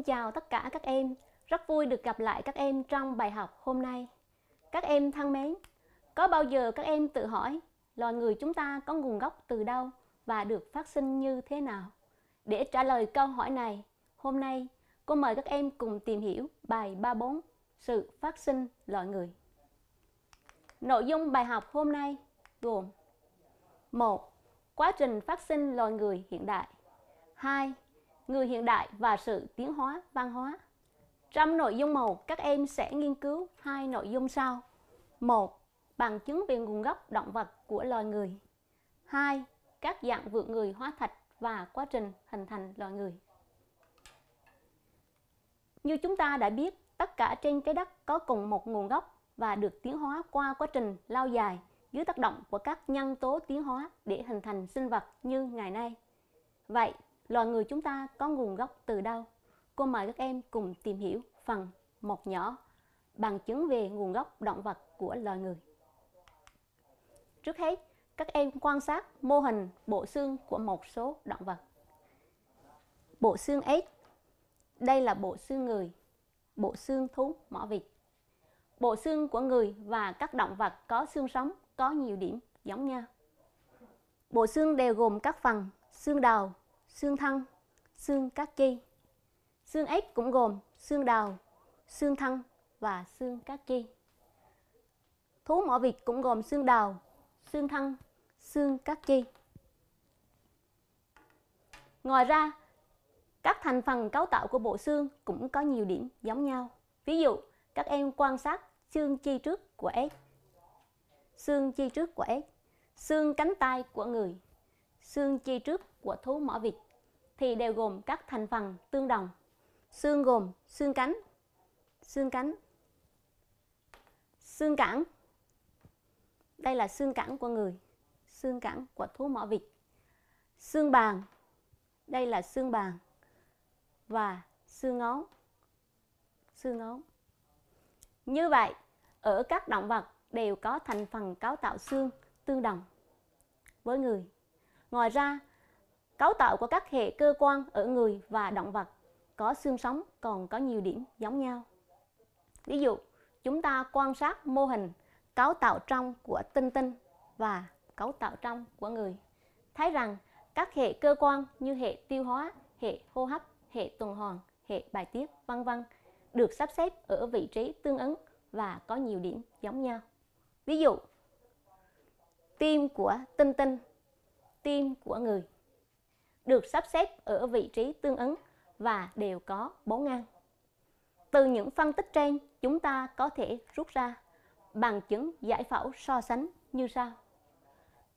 Xin chào tất cả các em, rất vui được gặp lại các em trong bài học hôm nay. Các em thân mến, có bao giờ các em tự hỏi loài người chúng ta có nguồn gốc từ đâu và được phát sinh như thế nào? Để trả lời câu hỏi này, hôm nay cô mời các em cùng tìm hiểu bài 34 Sự phát sinh loài người. Nội dung bài học hôm nay gồm 1. Quá trình phát sinh loài người hiện đại 2 người hiện đại và sự tiến hóa văn hóa. Trong nội dung 1, các em sẽ nghiên cứu hai nội dung sau. 1. Bằng chứng về nguồn gốc động vật của loài người. 2. Các dạng vượt người hóa thạch và quá trình hình thành loài người. Như chúng ta đã biết, tất cả trên trái đất có cùng một nguồn gốc và được tiến hóa qua quá trình lao dài dưới tác động của các nhân tố tiến hóa để hình thành sinh vật như ngày nay. Vậy, loài người chúng ta có nguồn gốc từ đâu? Cô mời các em cùng tìm hiểu phần một nhỏ bằng chứng về nguồn gốc động vật của loài người. Trước hết, các em quan sát mô hình bộ xương của một số động vật. Bộ xương ếch. Đây là bộ xương người, bộ xương thú mỏ vịt. Bộ xương của người và các động vật có xương sống có nhiều điểm giống nhau. Bộ xương đều gồm các phần xương đầu, xương thăng, xương các chi. Xương ếch cũng gồm xương đầu, xương thăng và xương các chi. Thú mỏ vịt cũng gồm xương đầu, xương thăng, xương các chi. Ngoài ra, các thành phần cấu tạo của bộ xương cũng có nhiều điểm giống nhau. Ví dụ, các em quan sát xương chi trước của ếch, xương chi trước của ếch, xương cánh tay của người, xương chi trước của thú mỏ vịt thì đều gồm các thành phần tương đồng. Xương gồm xương cánh, xương cánh, xương cẳng. Đây là xương cẳng của người, xương cẳng của thú mỏ vịt. Xương bàn, đây là xương bàn và xương ngón, xương ngón. Như vậy, ở các động vật đều có thành phần cấu tạo xương tương đồng với người. Ngoài ra, Cấu tạo của các hệ cơ quan ở người và động vật có xương sống còn có nhiều điểm giống nhau. Ví dụ, chúng ta quan sát mô hình cấu tạo trong của tinh tinh và cấu tạo trong của người. Thấy rằng các hệ cơ quan như hệ tiêu hóa, hệ hô hấp, hệ tuần hoàn, hệ bài tiết, vân vân được sắp xếp ở vị trí tương ứng và có nhiều điểm giống nhau. Ví dụ, tim của tinh tinh, tim của người được sắp xếp ở vị trí tương ứng và đều có bố ngang. Từ những phân tích trên, chúng ta có thể rút ra bằng chứng giải phẫu so sánh như sau.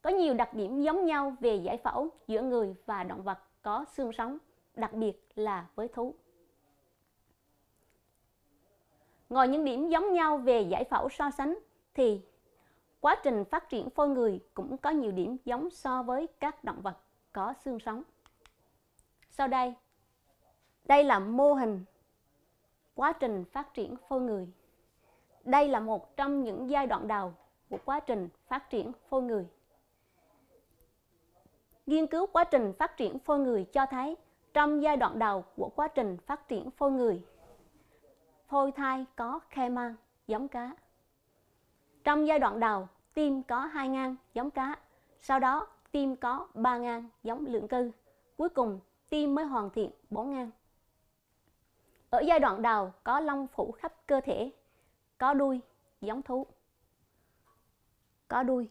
Có nhiều đặc điểm giống nhau về giải phẫu giữa người và động vật có xương sống, đặc biệt là với thú. Ngoài những điểm giống nhau về giải phẫu so sánh thì quá trình phát triển phôi người cũng có nhiều điểm giống so với các động vật có xương sống. Sau đây, đây là mô hình quá trình phát triển phôi người. Đây là một trong những giai đoạn đầu của quá trình phát triển phôi người. Nghiên cứu quá trình phát triển phôi người cho thấy trong giai đoạn đầu của quá trình phát triển phôi người, phôi thai có khe mang giống cá. Trong giai đoạn đầu, tim có hai ngang giống cá, sau đó tim có ba ngang giống lượng cư, cuối cùng tim mới hoàn thiện bó ngang. Ở giai đoạn đầu có lông phủ khắp cơ thể, có đuôi giống thú. Có đuôi.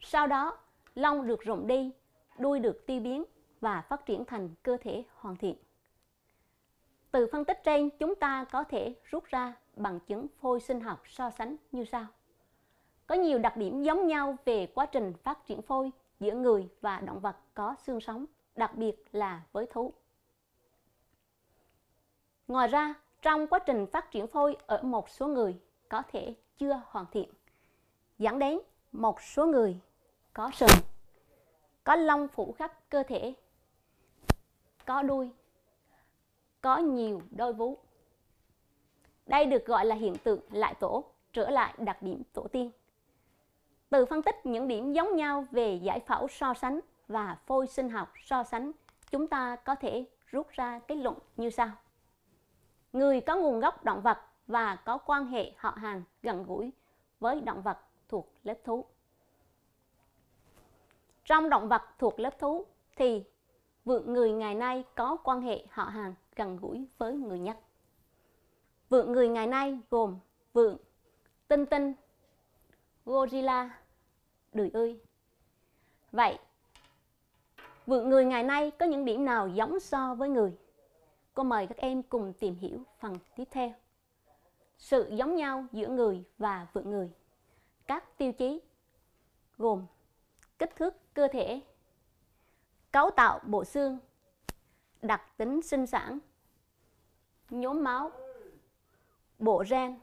Sau đó, lông được rụng đi, đuôi được tiêu biến và phát triển thành cơ thể hoàn thiện. Từ phân tích trên, chúng ta có thể rút ra bằng chứng phôi sinh học so sánh như sau. Có nhiều đặc điểm giống nhau về quá trình phát triển phôi giữa người và động vật có xương sống đặc biệt là với thú. Ngoài ra, trong quá trình phát triển phôi ở một số người có thể chưa hoàn thiện, dẫn đến một số người có sừng, có lông phủ khắp cơ thể, có đuôi, có nhiều đôi vú. Đây được gọi là hiện tượng lại tổ, trở lại đặc điểm tổ tiên. Từ phân tích những điểm giống nhau về giải phẫu so sánh và phôi sinh học so sánh, chúng ta có thể rút ra kết luận như sau. Người có nguồn gốc động vật và có quan hệ họ hàng gần gũi với động vật thuộc lớp thú. Trong động vật thuộc lớp thú thì vượn người ngày nay có quan hệ họ hàng gần gũi với người nhất. Vượn người ngày nay gồm vượn, tinh tinh, gorilla, đười ươi. Vậy, Vượt người ngày nay có những điểm nào giống so với người? Cô mời các em cùng tìm hiểu phần tiếp theo. Sự giống nhau giữa người và vượt người. Các tiêu chí gồm kích thước cơ thể, cấu tạo bộ xương, đặc tính sinh sản, nhóm máu, bộ gen,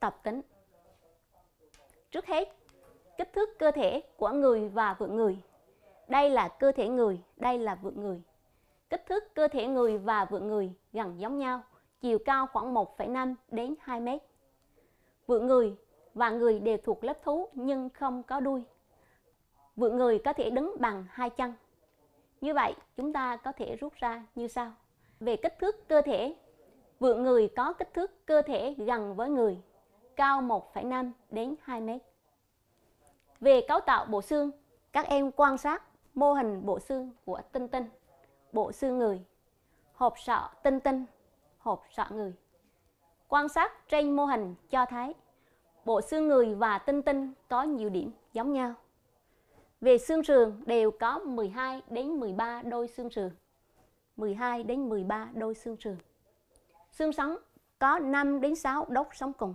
tập tính. Trước hết, kích thước cơ thể của người và vượt người đây là cơ thể người, đây là vượn người. Kích thước cơ thể người và vượn người gần giống nhau, chiều cao khoảng 1,5 đến 2 mét. Vượn người và người đều thuộc lớp thú nhưng không có đuôi. Vượn người có thể đứng bằng hai chân. Như vậy, chúng ta có thể rút ra như sau. Về kích thước cơ thể, vượn người có kích thước cơ thể gần với người, cao 1,5 đến 2 mét. Về cấu tạo bộ xương, các em quan sát mô hình bộ xương của tinh tinh, bộ xương người, hộp sọ tinh tinh, hộp sọ người. Quan sát trên mô hình cho thấy bộ xương người và tinh tinh có nhiều điểm giống nhau. Về xương sườn đều có 12 đến 13 đôi xương sườn. 12 đến 13 đôi xương sườn. Xương sống có 5 đến 6 đốt sống cùng.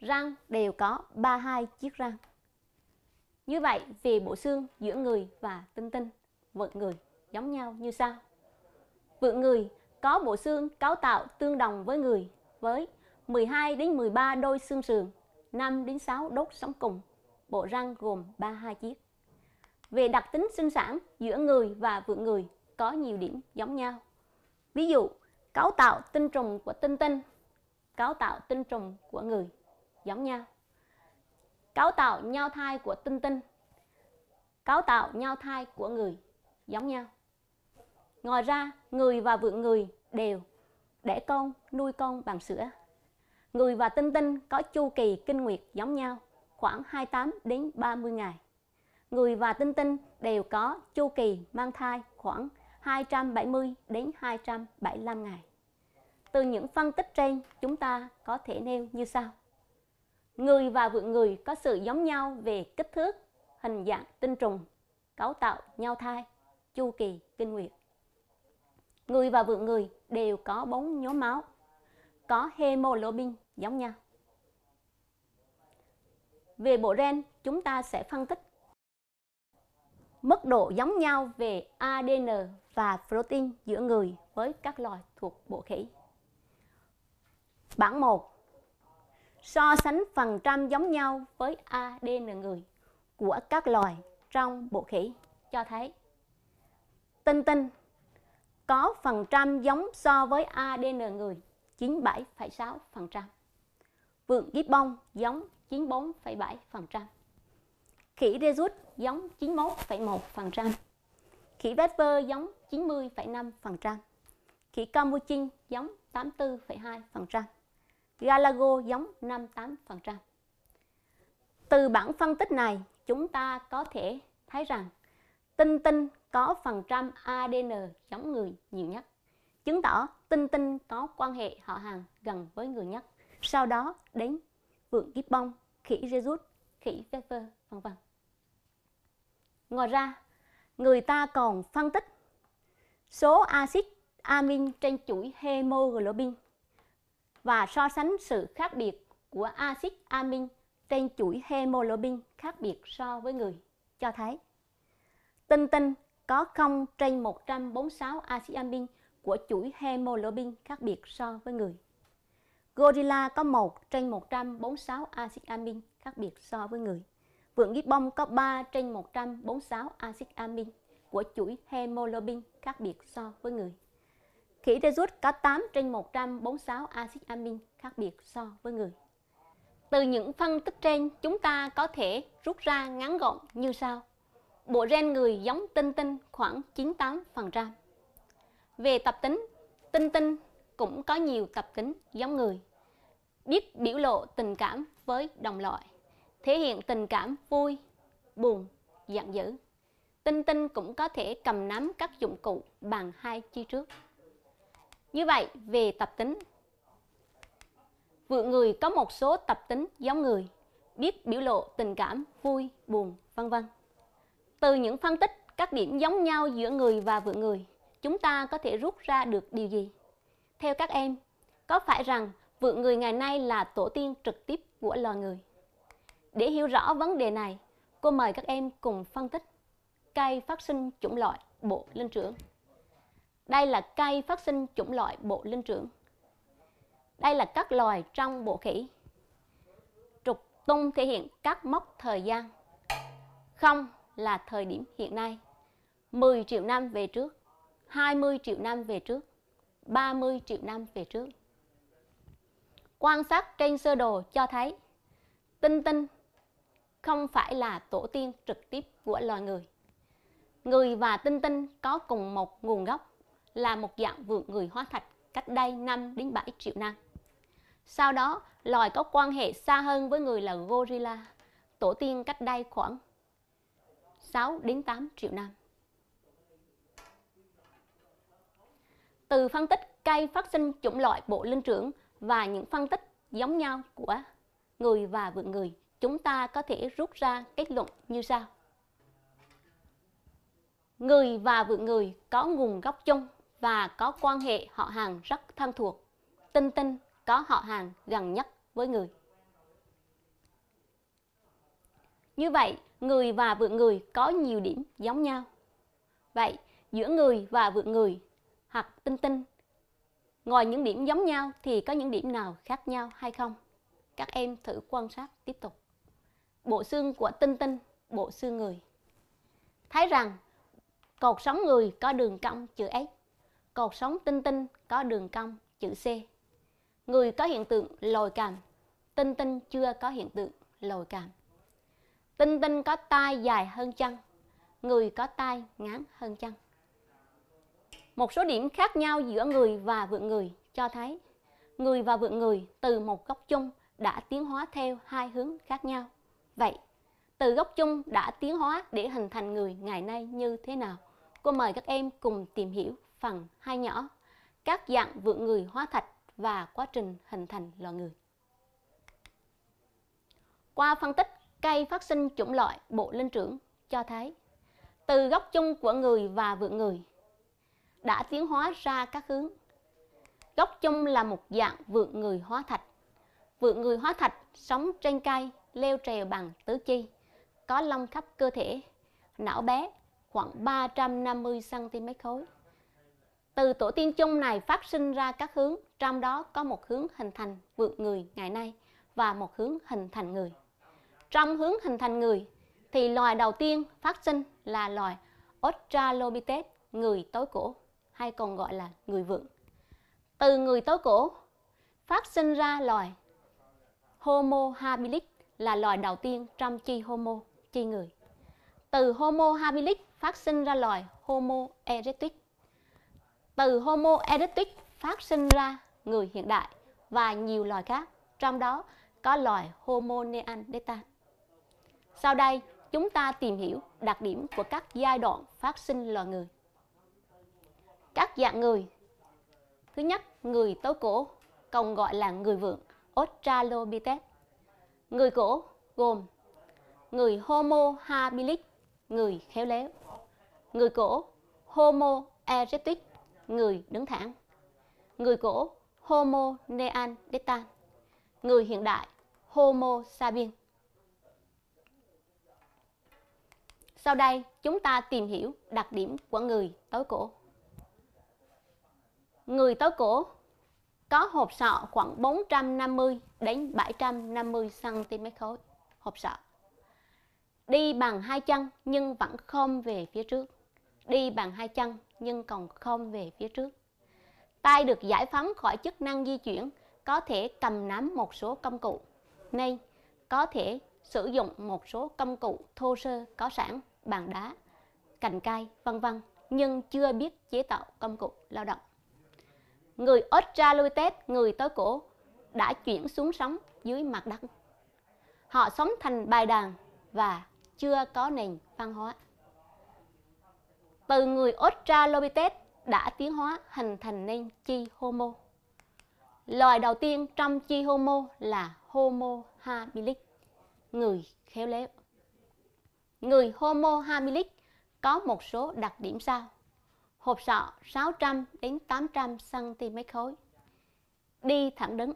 Răng đều có 32 chiếc răng. Như vậy, về bộ xương giữa người và tinh tinh, vượt người giống nhau như sau. Vượt người có bộ xương cấu tạo tương đồng với người với 12 đến 13 đôi xương sườn, 5 đến 6 đốt sống cùng, bộ răng gồm 32 chiếc. Về đặc tính sinh sản giữa người và vượn người có nhiều điểm giống nhau. Ví dụ, cấu tạo tinh trùng của tinh tinh, cấu tạo tinh trùng của người giống nhau cấu tạo nhau thai của tinh tinh cấu tạo nhau thai của người giống nhau ngoài ra người và vượng người đều để con nuôi con bằng sữa người và tinh tinh có chu kỳ kinh nguyệt giống nhau khoảng 28 đến 30 ngày người và tinh tinh đều có chu kỳ mang thai khoảng 270 đến 275 ngày từ những phân tích trên chúng ta có thể nêu như sau Người và vượn người có sự giống nhau về kích thước, hình dạng tinh trùng, cấu tạo nhau thai, chu kỳ kinh nguyệt. Người và vượn người đều có bốn nhóm máu, có hemoglobin giống nhau. Về bộ gen, chúng ta sẽ phân tích mức độ giống nhau về ADN và protein giữa người với các loài thuộc bộ khỉ. Bản 1 so sánh phần trăm giống nhau với ADN người của các loài trong bộ khỉ cho thấy tinh tinh có phần trăm giống so với ADN người 97,6%. Vượn bông giống 94,7%. Khỉ rhesus giống 91,1%. Khỉ vơ giống 90,5%. Khỉ camuchin giống 84,2%. Galago giống 58%. Từ bản phân tích này, chúng ta có thể thấy rằng tinh tinh có phần trăm ADN giống người nhiều nhất, chứng tỏ tinh tinh có quan hệ họ hàng gần với người nhất. Sau đó đến vượn kiếp bông, khỉ Jesus, khỉ pfeffer, vân vân. Ngoài ra, người ta còn phân tích số axit amin trên chuỗi hemoglobin và so sánh sự khác biệt của axit amin trên chuỗi hemoglobin khác biệt so với người cho thấy tinh tinh có 0 trên 146 axit amin của chuỗi hemoglobin khác biệt so với người. Gorilla có 1 trên 146 axit amin khác biệt so với người. Vượn gibbon có 3 trên 146 axit amin của chuỗi hemoglobin khác biệt so với người. Khỉ tê rút có 8 trên 146 axit amin khác biệt so với người. Từ những phân tích trên, chúng ta có thể rút ra ngắn gọn như sau. Bộ gen người giống tinh tinh khoảng 98%. Về tập tính, tinh tinh cũng có nhiều tập tính giống người. Biết biểu lộ tình cảm với đồng loại, thể hiện tình cảm vui, buồn, giận dữ. Tinh tinh cũng có thể cầm nắm các dụng cụ bằng hai chi trước. Như vậy, về tập tính. Vượng người có một số tập tính giống người, biết biểu lộ tình cảm vui, buồn, vân vân. Từ những phân tích các điểm giống nhau giữa người và vượng người, chúng ta có thể rút ra được điều gì? Theo các em, có phải rằng vượng người ngày nay là tổ tiên trực tiếp của loài người? Để hiểu rõ vấn đề này, cô mời các em cùng phân tích cây phát sinh chủng loại bộ linh trưởng. Đây là cây phát sinh chủng loại bộ linh trưởng. Đây là các loài trong bộ khỉ. Trục tung thể hiện các mốc thời gian. Không là thời điểm hiện nay. 10 triệu năm về trước, 20 triệu năm về trước, 30 triệu năm về trước. Quan sát trên sơ đồ cho thấy tinh tinh không phải là tổ tiên trực tiếp của loài người. Người và tinh tinh có cùng một nguồn gốc là một dạng vượn người hóa thạch cách đây 5 đến 7 triệu năm. Sau đó, loài có quan hệ xa hơn với người là gorilla, tổ tiên cách đây khoảng 6 đến 8 triệu năm. Từ phân tích cây phát sinh chủng loại bộ linh trưởng và những phân tích giống nhau của người và vượn người, chúng ta có thể rút ra kết luận như sau. Người và vượn người có nguồn gốc chung và có quan hệ họ hàng rất thân thuộc. Tinh Tinh có họ hàng gần nhất với người. Như vậy, người và vượt người có nhiều điểm giống nhau. Vậy, giữa người và vượt người hoặc tinh tinh, ngoài những điểm giống nhau thì có những điểm nào khác nhau hay không? Các em thử quan sát tiếp tục. Bộ xương của tinh tinh, bộ xương người. Thấy rằng cột sống người có đường cong chữ S cột sống tinh tinh có đường cong chữ C. Người có hiện tượng lồi cằm, tinh tinh chưa có hiện tượng lồi cằm. Tinh tinh có tai dài hơn chân, người có tai ngắn hơn chân. Một số điểm khác nhau giữa người và vượn người cho thấy người và vượn người từ một gốc chung đã tiến hóa theo hai hướng khác nhau. Vậy, từ gốc chung đã tiến hóa để hình thành người ngày nay như thế nào? Cô mời các em cùng tìm hiểu phần hai nhỏ, các dạng vượng người hóa thạch và quá trình hình thành loài người. Qua phân tích, cây phát sinh chủng loại bộ linh trưởng cho thấy từ gốc chung của người và vượng người đã tiến hóa ra các hướng. Gốc chung là một dạng vượng người hóa thạch. Vượng người hóa thạch sống trên cây, leo trèo bằng tứ chi, có lông khắp cơ thể, não bé khoảng 350 cm khối. Từ tổ tiên chung này phát sinh ra các hướng, trong đó có một hướng hình thành vượt người ngày nay và một hướng hình thành người. Trong hướng hình thành người thì loài đầu tiên phát sinh là loài Australopithecus, người tối cổ hay còn gọi là người vượn. Từ người tối cổ phát sinh ra loài Homo habilis là loài đầu tiên trong chi Homo, chi người. Từ Homo habilis phát sinh ra loài Homo erectus từ Homo erectus phát sinh ra người hiện đại và nhiều loài khác, trong đó có loài Homo neanderthal. Sau đây, chúng ta tìm hiểu đặc điểm của các giai đoạn phát sinh loài người. Các dạng người Thứ nhất, người tối cổ, còn gọi là người vượng, Australopithecus. Người cổ gồm người Homo habilis, người khéo léo, người cổ Homo erectus, người đứng thẳng. Người cổ Homo neanderthal, người hiện đại Homo sapiens. Sau đây, chúng ta tìm hiểu đặc điểm của người tối cổ. Người tối cổ có hộp sọ khoảng 450 đến 750 cm khối, hộp sọ. Đi bằng hai chân nhưng vẫn không về phía trước. Đi bằng hai chân nhưng còn không về phía trước. Tay được giải phóng khỏi chức năng di chuyển, có thể cầm nắm một số công cụ. Nay, có thể sử dụng một số công cụ thô sơ có sẵn, bàn đá, cành cây, vân vân, nhưng chưa biết chế tạo công cụ lao động. Người Australoides, người tối cổ, đã chuyển xuống sống dưới mặt đất. Họ sống thành bài đàn và chưa có nền văn hóa từ người Australopithecus đã tiến hóa hình thành nên chi Homo. Loài đầu tiên trong chi Homo là Homo habilis, người khéo léo. Người Homo habilis có một số đặc điểm sau. Hộp sọ 600 đến 800 cm khối. Đi thẳng đứng.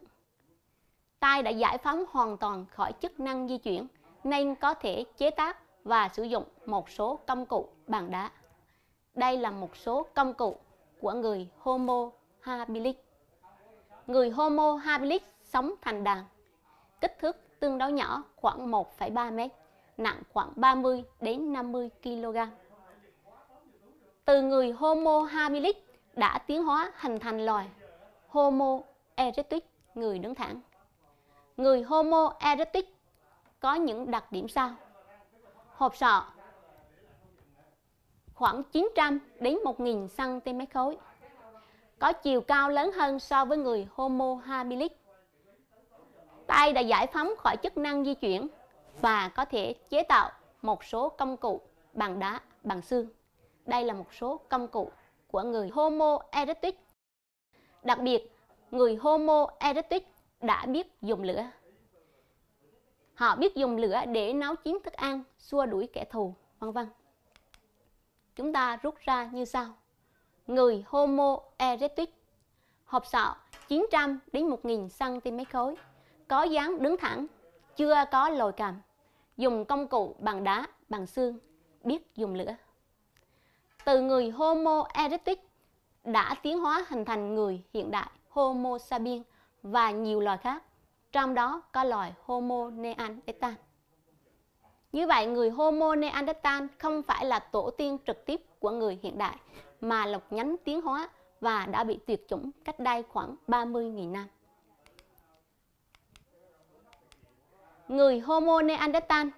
Tai đã giải phóng hoàn toàn khỏi chức năng di chuyển nên có thể chế tác và sử dụng một số công cụ bằng đá. Đây là một số công cụ của người Homo habilis. Người Homo habilis sống thành đàn, kích thước tương đối nhỏ khoảng 1,3 m, nặng khoảng 30 đến 50 kg. Từ người Homo habilis đã tiến hóa hình thành loài Homo erectus, người đứng thẳng. Người Homo erectus có những đặc điểm sau: hộp sọ, khoảng 900 đến 1.000 cm khối, có chiều cao lớn hơn so với người Homo habilis. Tay đã giải phóng khỏi chức năng di chuyển và có thể chế tạo một số công cụ bằng đá, bằng xương. Đây là một số công cụ của người Homo erectus. Đặc biệt, người Homo erectus đã biết dùng lửa. Họ biết dùng lửa để nấu chín thức ăn, xua đuổi kẻ thù, vân vân chúng ta rút ra như sau. Người Homo erectus hộp sọ 900 đến 1000 cm khối, có dáng đứng thẳng, chưa có lồi cằm, dùng công cụ bằng đá, bằng xương, biết dùng lửa. Từ người Homo erectus đã tiến hóa hình thành người hiện đại Homo sapiens và nhiều loài khác, trong đó có loài Homo neanderthal. Như vậy, người Homo Neanderthal không phải là tổ tiên trực tiếp của người hiện đại, mà là nhánh tiến hóa và đã bị tuyệt chủng cách đây khoảng 30.000 năm. Người Homo Neanderthal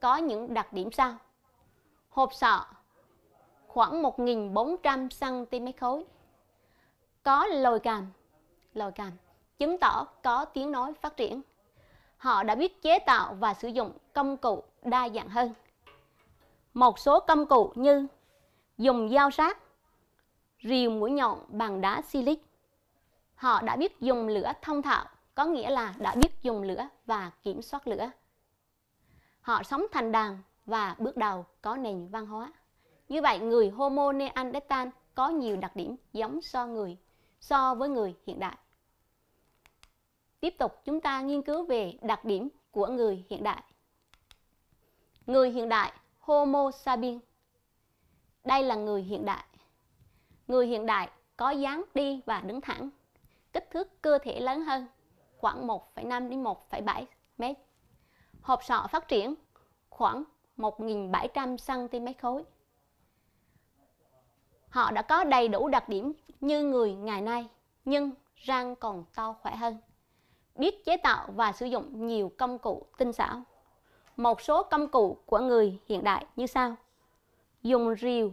có những đặc điểm sau. Hộp sọ khoảng 1.400 cm khối. Có lồi cằm, lồi cằm chứng tỏ có tiếng nói phát triển họ đã biết chế tạo và sử dụng công cụ đa dạng hơn. Một số công cụ như dùng dao sát, rìu mũi nhọn bằng đá silic. Họ đã biết dùng lửa thông thạo, có nghĩa là đã biết dùng lửa và kiểm soát lửa. Họ sống thành đàn và bước đầu có nền văn hóa. Như vậy, người Homo Neanderthal có nhiều đặc điểm giống so người so với người hiện đại tiếp tục chúng ta nghiên cứu về đặc điểm của người hiện đại. Người hiện đại Homo sapiens. Đây là người hiện đại. Người hiện đại có dáng đi và đứng thẳng, kích thước cơ thể lớn hơn, khoảng 1,5 đến 1,7 m. Hộp sọ phát triển khoảng 1.700 cm khối. Họ đã có đầy đủ đặc điểm như người ngày nay, nhưng răng còn to khỏe hơn biết chế tạo và sử dụng nhiều công cụ tinh xảo. Một số công cụ của người hiện đại như sau. Dùng rìu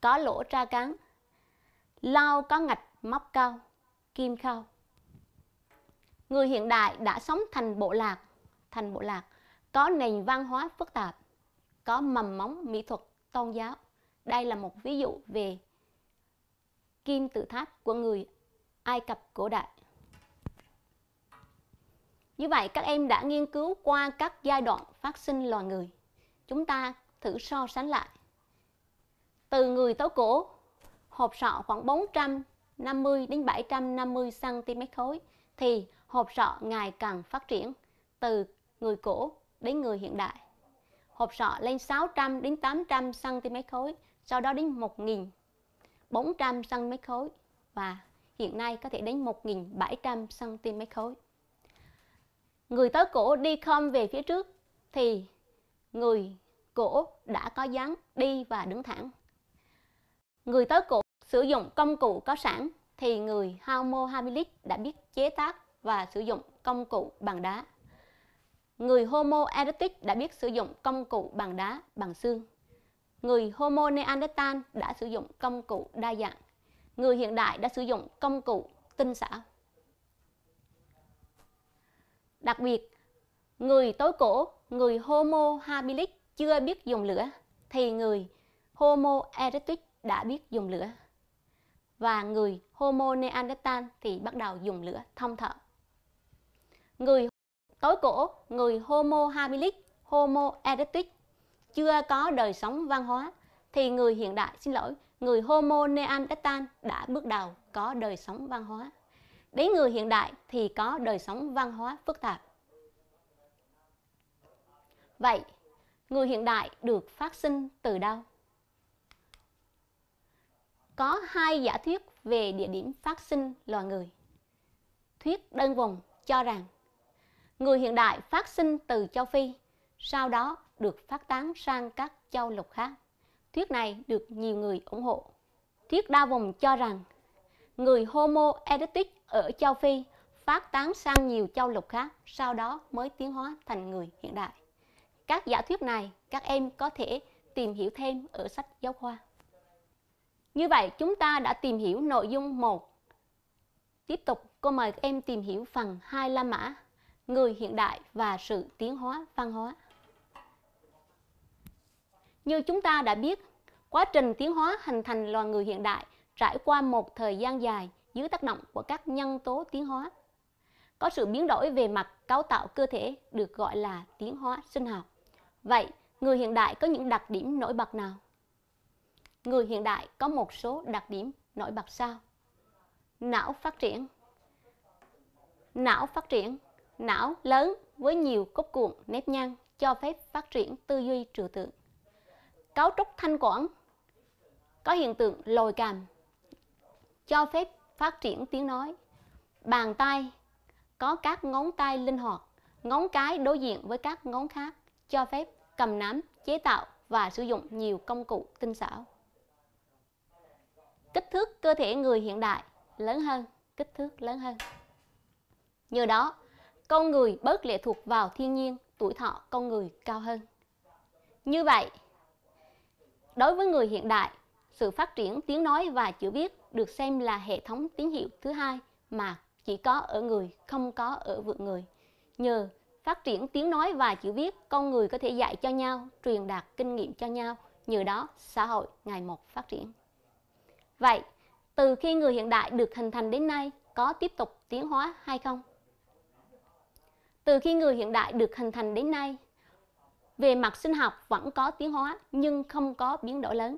có lỗ tra cán, lao có ngạch móc cao, kim khâu. Người hiện đại đã sống thành bộ lạc, thành bộ lạc có nền văn hóa phức tạp, có mầm móng mỹ thuật, tôn giáo. Đây là một ví dụ về kim tự tháp của người Ai Cập cổ đại. Như vậy các em đã nghiên cứu qua các giai đoạn phát sinh loài người. Chúng ta thử so sánh lại. Từ người tấu cổ, hộp sọ khoảng 450 đến 750 cm khối thì hộp sọ ngày càng phát triển từ người cổ đến người hiện đại. Hộp sọ lên 600 đến 800 cm khối, sau đó đến 1000 400 cm khối và hiện nay có thể đến 1.700 cm khối người tới cổ đi không về phía trước thì người cổ đã có dáng đi và đứng thẳng. Người tới cổ sử dụng công cụ có sẵn thì người Homo habilis đã biết chế tác và sử dụng công cụ bằng đá. Người Homo erectus đã biết sử dụng công cụ bằng đá, bằng xương. Người Homo neanderthal đã sử dụng công cụ đa dạng. Người hiện đại đã sử dụng công cụ tinh xảo. Đặc biệt, người tối cổ, người Homo habilis chưa biết dùng lửa, thì người Homo erectus đã biết dùng lửa. Và người Homo neanderthal thì bắt đầu dùng lửa thông thở Người tối cổ, người Homo habilis, Homo erectus chưa có đời sống văn hóa thì người hiện đại xin lỗi, người Homo neanderthal đã bước đầu có đời sống văn hóa đến người hiện đại thì có đời sống văn hóa phức tạp. Vậy, người hiện đại được phát sinh từ đâu? Có hai giả thuyết về địa điểm phát sinh loài người. Thuyết đơn vùng cho rằng người hiện đại phát sinh từ châu Phi, sau đó được phát tán sang các châu lục khác. Thuyết này được nhiều người ủng hộ. Thuyết đa vùng cho rằng người Homo erectus ở châu Phi phát tán sang nhiều châu lục khác, sau đó mới tiến hóa thành người hiện đại. Các giả thuyết này các em có thể tìm hiểu thêm ở sách giáo khoa. Như vậy chúng ta đã tìm hiểu nội dung 1. Tiếp tục cô mời các em tìm hiểu phần 2 La Mã, người hiện đại và sự tiến hóa văn hóa. Như chúng ta đã biết, quá trình tiến hóa hình thành loài người hiện đại trải qua một thời gian dài dưới tác động của các nhân tố tiến hóa. Có sự biến đổi về mặt cấu tạo cơ thể được gọi là tiến hóa sinh học. Vậy, người hiện đại có những đặc điểm nổi bật nào? Người hiện đại có một số đặc điểm nổi bật sao Não phát triển Não phát triển Não lớn với nhiều cốt cuộn nếp nhăn cho phép phát triển tư duy trừu tượng. Cấu trúc thanh quản có hiện tượng lồi càm cho phép phát triển tiếng nói. Bàn tay có các ngón tay linh hoạt, ngón cái đối diện với các ngón khác, cho phép cầm nắm, chế tạo và sử dụng nhiều công cụ tinh xảo. Kích thước cơ thể người hiện đại lớn hơn, kích thước lớn hơn. Nhờ đó, con người bớt lệ thuộc vào thiên nhiên, tuổi thọ con người cao hơn. Như vậy, đối với người hiện đại, sự phát triển tiếng nói và chữ viết được xem là hệ thống tín hiệu thứ hai mà chỉ có ở người, không có ở vượn người. Nhờ phát triển tiếng nói và chữ viết, con người có thể dạy cho nhau, truyền đạt kinh nghiệm cho nhau, nhờ đó xã hội ngày một phát triển. Vậy, từ khi người hiện đại được hình thành đến nay, có tiếp tục tiến hóa hay không? Từ khi người hiện đại được hình thành đến nay, về mặt sinh học vẫn có tiến hóa nhưng không có biến đổi lớn.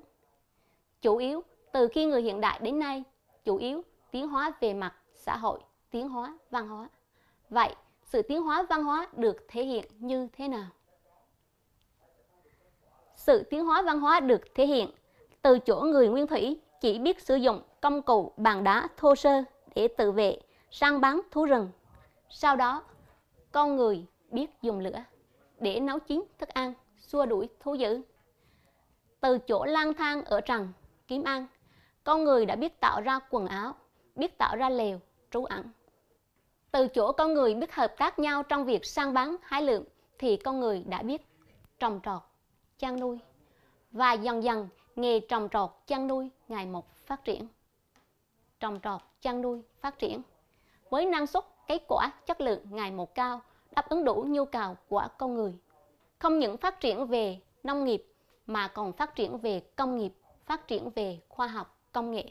Chủ yếu từ khi người hiện đại đến nay chủ yếu tiến hóa về mặt xã hội, tiến hóa văn hóa. Vậy, sự tiến hóa văn hóa được thể hiện như thế nào? Sự tiến hóa văn hóa được thể hiện từ chỗ người nguyên thủy chỉ biết sử dụng công cụ bàn đá thô sơ để tự vệ, săn bắn thú rừng. Sau đó, con người biết dùng lửa để nấu chín thức ăn, xua đuổi thú dữ. Từ chỗ lang thang ở trần, kiếm ăn con người đã biết tạo ra quần áo, biết tạo ra lều, trú ẩn. Từ chỗ con người biết hợp tác nhau trong việc săn bắn, hái lượm thì con người đã biết trồng trọt, chăn nuôi. Và dần dần nghề trồng trọt, chăn nuôi ngày một phát triển. Trồng trọt, chăn nuôi phát triển. Với năng suất, kết quả, chất lượng ngày một cao, đáp ứng đủ nhu cầu của con người. Không những phát triển về nông nghiệp mà còn phát triển về công nghiệp, phát triển về khoa học công nghệ.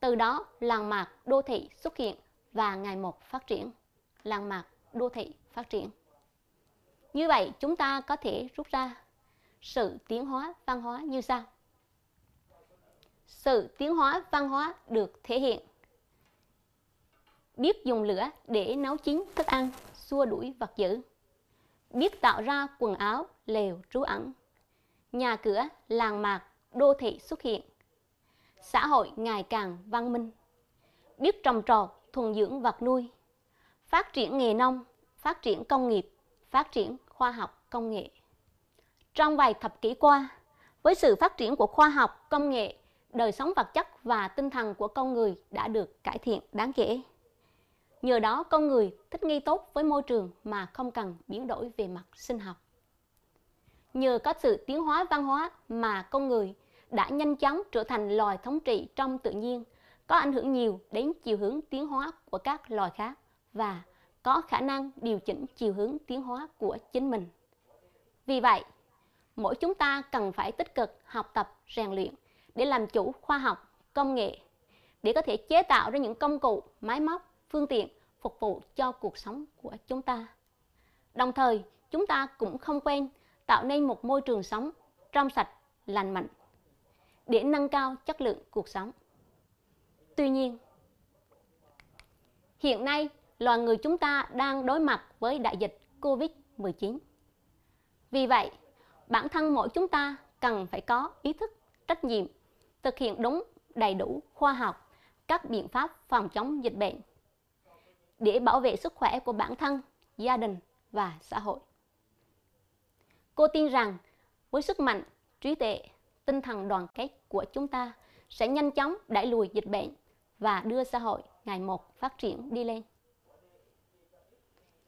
Từ đó, làng mạc đô thị xuất hiện và ngày một phát triển. Làng mạc đô thị phát triển. Như vậy, chúng ta có thể rút ra sự tiến hóa văn hóa như sau. Sự tiến hóa văn hóa được thể hiện. Biết dùng lửa để nấu chín thức ăn, xua đuổi vật dữ. Biết tạo ra quần áo, lều, trú ẩn. Nhà cửa, làng mạc, đô thị xuất hiện xã hội ngày càng văn minh. Biết trồng trọt, thuần dưỡng vật nuôi, phát triển nghề nông, phát triển công nghiệp, phát triển khoa học công nghệ. Trong vài thập kỷ qua, với sự phát triển của khoa học, công nghệ, đời sống vật chất và tinh thần của con người đã được cải thiện đáng kể. Nhờ đó con người thích nghi tốt với môi trường mà không cần biến đổi về mặt sinh học. Nhờ có sự tiến hóa văn hóa mà con người đã nhanh chóng trở thành loài thống trị trong tự nhiên, có ảnh hưởng nhiều đến chiều hướng tiến hóa của các loài khác và có khả năng điều chỉnh chiều hướng tiến hóa của chính mình. Vì vậy, mỗi chúng ta cần phải tích cực học tập, rèn luyện để làm chủ khoa học, công nghệ, để có thể chế tạo ra những công cụ, máy móc, phương tiện phục vụ cho cuộc sống của chúng ta. Đồng thời, chúng ta cũng không quên tạo nên một môi trường sống trong sạch, lành mạnh để nâng cao chất lượng cuộc sống. Tuy nhiên, hiện nay loài người chúng ta đang đối mặt với đại dịch COVID-19. Vì vậy, bản thân mỗi chúng ta cần phải có ý thức, trách nhiệm, thực hiện đúng, đầy đủ, khoa học các biện pháp phòng chống dịch bệnh để bảo vệ sức khỏe của bản thân, gia đình và xã hội. Cô tin rằng với sức mạnh, trí tuệ tinh thần đoàn kết của chúng ta sẽ nhanh chóng đẩy lùi dịch bệnh và đưa xã hội ngày một phát triển đi lên.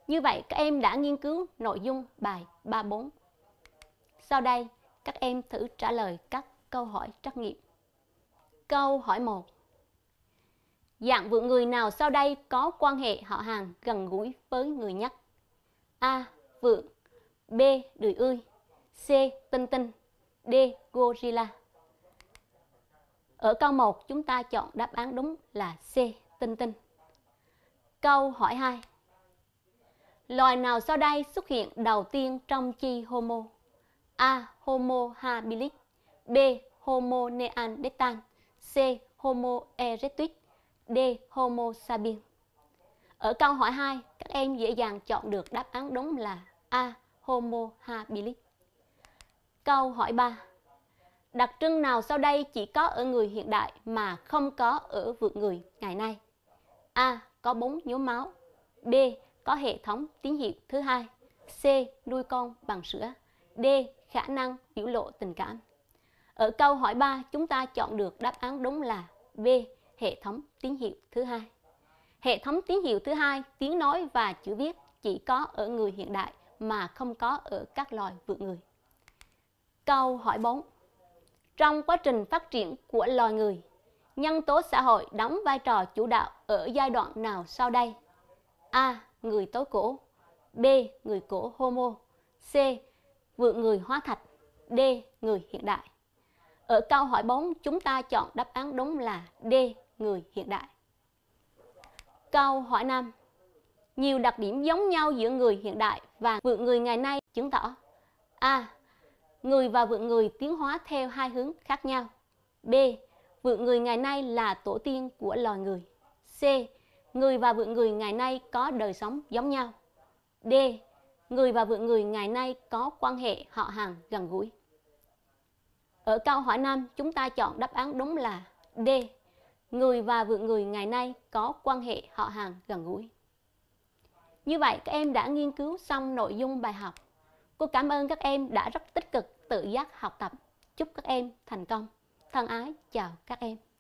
Như vậy, các em đã nghiên cứu nội dung bài 34. Sau đây, các em thử trả lời các câu hỏi trắc nghiệm. Câu hỏi 1. Dạng vượng người nào sau đây có quan hệ họ hàng gần gũi với người nhắc? A. Vượng B. Đười ươi C. Tinh tinh D. Gorilla Ở câu 1 chúng ta chọn đáp án đúng là C. Tinh tinh Câu hỏi 2 Loài nào sau đây xuất hiện đầu tiên trong chi Homo? A. Homo habilis B. Homo neanderthal C. Homo erectus D. Homo sapiens Ở câu hỏi 2, các em dễ dàng chọn được đáp án đúng là A. Homo habilis Câu hỏi 3. Đặc trưng nào sau đây chỉ có ở người hiện đại mà không có ở vượt người ngày nay? A. Có bốn nhóm máu. B. Có hệ thống tín hiệu thứ hai. C. Nuôi con bằng sữa. D. Khả năng biểu lộ tình cảm. Ở câu hỏi 3, chúng ta chọn được đáp án đúng là B. Hệ thống tín hiệu thứ hai. Hệ thống tín hiệu thứ hai, tiếng nói và chữ viết chỉ có ở người hiện đại mà không có ở các loài vượt người. Câu hỏi 4. Trong quá trình phát triển của loài người, nhân tố xã hội đóng vai trò chủ đạo ở giai đoạn nào sau đây? A. Người tối cổ B. Người cổ Homo C. Vượn người hóa thạch D. Người hiện đại Ở câu hỏi 4, chúng ta chọn đáp án đúng là D. Người hiện đại Câu hỏi 5 Nhiều đặc điểm giống nhau giữa người hiện đại và vượn người ngày nay chứng tỏ A người và vượng người tiến hóa theo hai hướng khác nhau. B. Vượng người ngày nay là tổ tiên của loài người. C. Người và vượng người ngày nay có đời sống giống nhau. D. Người và vượng người ngày nay có quan hệ họ hàng gần gũi. Ở câu hỏi 5, chúng ta chọn đáp án đúng là D. Người và vượng người ngày nay có quan hệ họ hàng gần gũi. Như vậy, các em đã nghiên cứu xong nội dung bài học. Cô cảm ơn các em đã rất tích cực tự giác học tập chúc các em thành công thân ái chào các em